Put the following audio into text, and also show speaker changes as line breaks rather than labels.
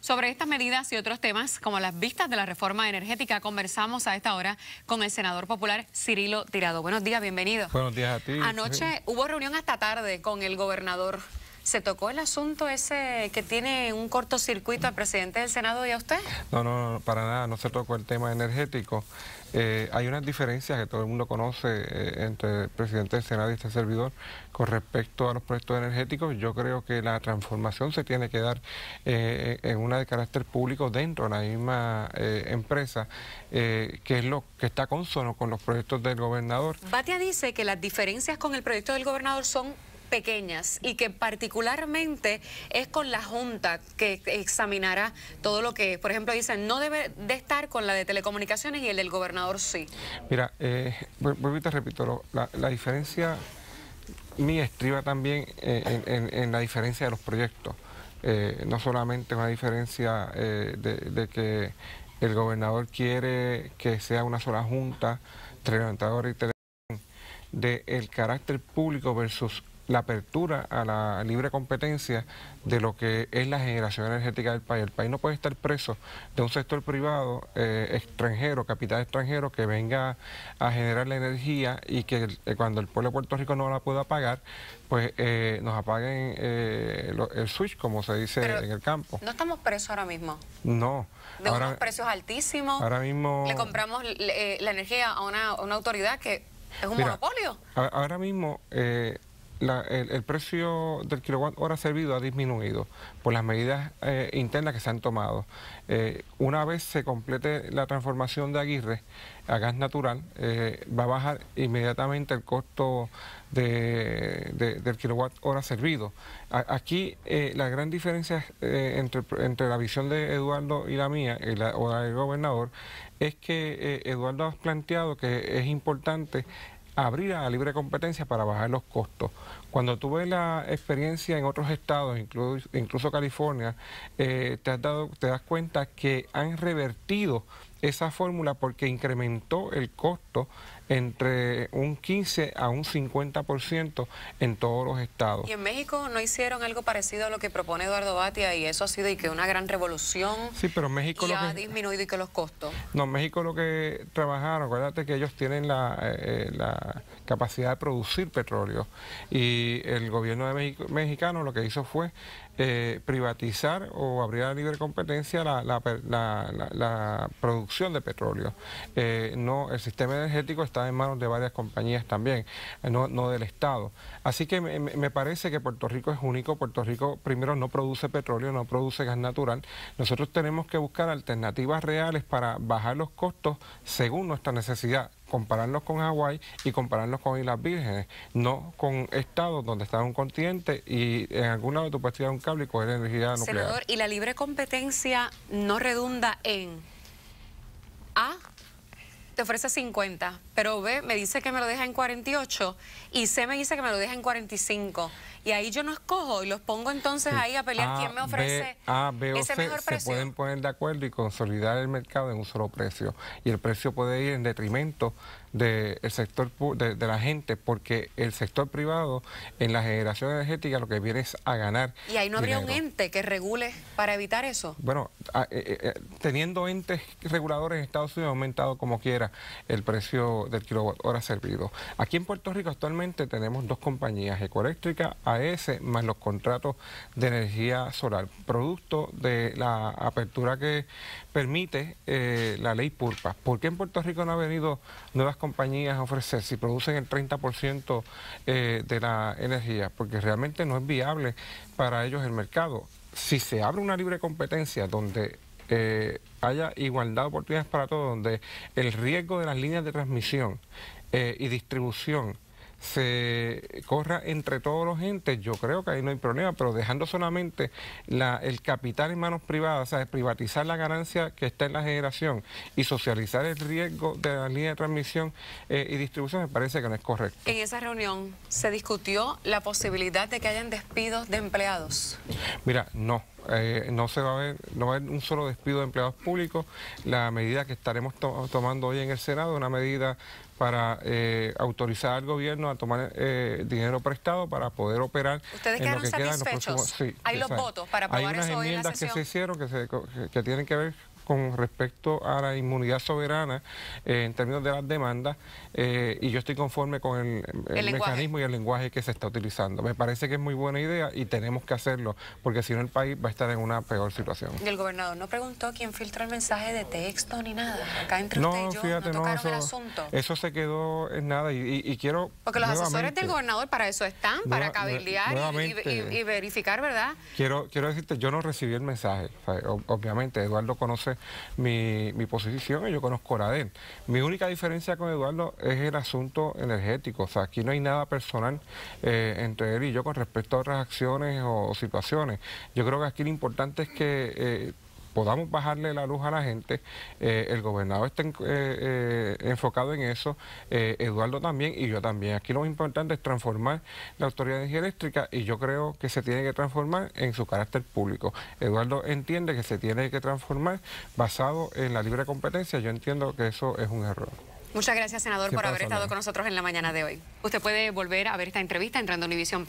Sobre estas medidas y otros temas, como las vistas de la reforma energética, conversamos a esta hora con el senador popular Cirilo Tirado. Buenos días, bienvenido.
Buenos días a ti. Anoche
hubo reunión hasta tarde con el gobernador ¿Se tocó el asunto ese que tiene un cortocircuito al presidente del Senado y a usted?
No, no, para nada, no se tocó el tema energético. Eh, hay unas diferencias que todo el mundo conoce eh, entre el presidente del Senado y este servidor con respecto a los proyectos energéticos. Yo creo que la transformación se tiene que dar eh, en una de carácter público dentro de la misma empresa, que es lo que está consono con los proyectos del gobernador.
Batia dice que las diferencias con el proyecto del gobernador son pequeñas y que particularmente es con la Junta que examinará todo lo que, por ejemplo, dicen, no debe de estar con la de telecomunicaciones y el del gobernador sí.
Mira, eh, vuelvo y te repito, la, diferencia mía estriba también eh, en, la diferencia de los proyectos. Eh, no solamente una diferencia eh, de, que el gobernador quiere que sea una sola junta, entre y tele de el carácter público versus la apertura a la libre competencia de lo que es la generación energética del país. El país no puede estar preso de un sector privado eh, extranjero, capital extranjero, que venga a generar la energía y que eh, cuando el pueblo de Puerto Rico no la pueda pagar, pues eh, nos apaguen el switch, como se dice en el campo. ¿No
estamos presos ahora mismo?
No. De unos precios
altísimos. Ahora mismo... Le compramos la energía a una, autoridad que es un monopolio.
Ahora mismo eh, el, precio del kilowatt hora servido ha disminuido por las medidas eh, internas que se han tomado. Eh, una vez se complete la transformación de Aguirre a gas natural, eh, va a bajar inmediatamente el costo de, del kilowatt hora servido. aquí la gran diferencia entre, la visión de Eduardo y la mía, o la del gobernador, es que Eduardo ha planteado que es importante abrir a la libre competencia para bajar los costos. Cuando tuve la experiencia en otros estados, incluso, incluso California, eh, te, te das cuenta que han revertido esa fórmula porque incrementó el costo entre un 15 a un 50% en todos los estados. ¿Y en
México no hicieron algo parecido a lo que propone Eduardo Batia y eso ha sido y que una gran revolución?
Sí, pero México lo ha
disminuido y que los costos.
No, México lo que trabajaron, acuérdate que ellos tienen la, eh, eh, capacidad de producir petróleo y el gobierno de México, mexicano lo que hizo fue eh, privatizar o abrir a libre competencia la, la, la producción producción de petróleo. Eh, no, el sistema energético está en manos de varias compañías también, eh, no, del Estado. Así que me, parece que Puerto Rico es único. Puerto Rico primero no produce petróleo, no produce gas natural. Nosotros tenemos que buscar alternativas reales para bajar los costos según nuestra necesidad compararlos con Hawái y compararlos con Islas Vírgenes, no con estados donde está un continente y en algún lado tú puedes tirar un cable y coger energía nuclear. Senador, ¿y
la libre competencia no redunda en ofrece 50, pero B me dice que me lo deja en 48 y C me dice que me lo deja en 45. Y ahí yo no escojo y los pongo entonces ahí a pelear quién me ofrece
Se pueden poner de acuerdo y consolidar el mercado en un solo precio. Y el precio puede ir en detrimento del de sector de, la gente, porque el sector privado en la generación energética lo que viene es a ganar. ¿Y ahí no habría un
ente que regule para evitar eso?
Bueno, eh, eh, eh, teniendo entes reguladores en Estados Unidos aumentado como quiera, el precio del kilowatt hora servido. Aquí en Puerto Rico actualmente tenemos dos compañías, Ecoeléctrica AS, e más los contratos de energía solar, producto de la apertura que permite eh, la ley PURPA. ¿Por qué en Puerto Rico no han venido nuevas compañías a ofrecer si producen el 30% eh, de la energía? Porque realmente no es viable para ellos el mercado. Si se abre una libre competencia donde eh, haya igualdad de oportunidades para todos, donde el riesgo de las líneas de transmisión eh, y distribución se corra entre todos los entes, yo creo que ahí no hay problema, pero dejando solamente el capital en manos privadas, o sea, privatizar la ganancia que está en la generación y socializar el riesgo de la línea de transmisión eh, y distribución, me parece que no es correcto.
En esa reunión se discutió la posibilidad de que hayan despidos de empleados.
Mira, no, eh, no se va a ver, no va a haber un solo despido de empleados públicos. La medida que estaremos tomando hoy en el Senado, una medida para eh, autorizar al gobierno a tomar eh, dinero prestado para poder operar. Ustedes quedaron que satisfechos. Hay los votos para aprobar hoy en la sesión? que se hicieron que, se, que tienen que ver con respecto a la inmunidad soberana eh, en términos de las demandas eh, y yo estoy conforme con el, mecanismo y el lenguaje que se está utilizando. Me parece que es muy buena idea y tenemos que hacerlo porque si no el país va a estar en una peor situación.
el gobernador no preguntó quién filtra el mensaje de texto ni nada. Acá entre no, usted y no tocaron eso, el asunto. Eso
se quedó en nada y, quiero... Porque los asesores del
gobernador para eso están, para cabildear y, verificar, ¿verdad?
Quiero, quiero decirte, yo no recibí el mensaje. obviamente, Eduardo conoce mi, posición y yo conozco él. Mi única diferencia con Eduardo es el asunto energético, o sea, aquí no hay nada personal eh, entre él y yo con respecto a otras acciones o, situaciones. Yo creo que aquí lo importante es que... Eh, podamos bajarle la luz a la gente. Eh, el gobernador está eh, eh, enfocado en eso, Eduardo también y yo también. Aquí lo importante es transformar la Autoridad de Energía Eléctrica y yo creo que se tiene que transformar en su carácter público. Eduardo entiende que se tiene que transformar basado en la libre competencia. Yo entiendo que eso es un error.
Muchas gracias, senador, por haber estado con nosotros en la mañana de hoy. Usted puede volver a ver esta entrevista entrando a Univision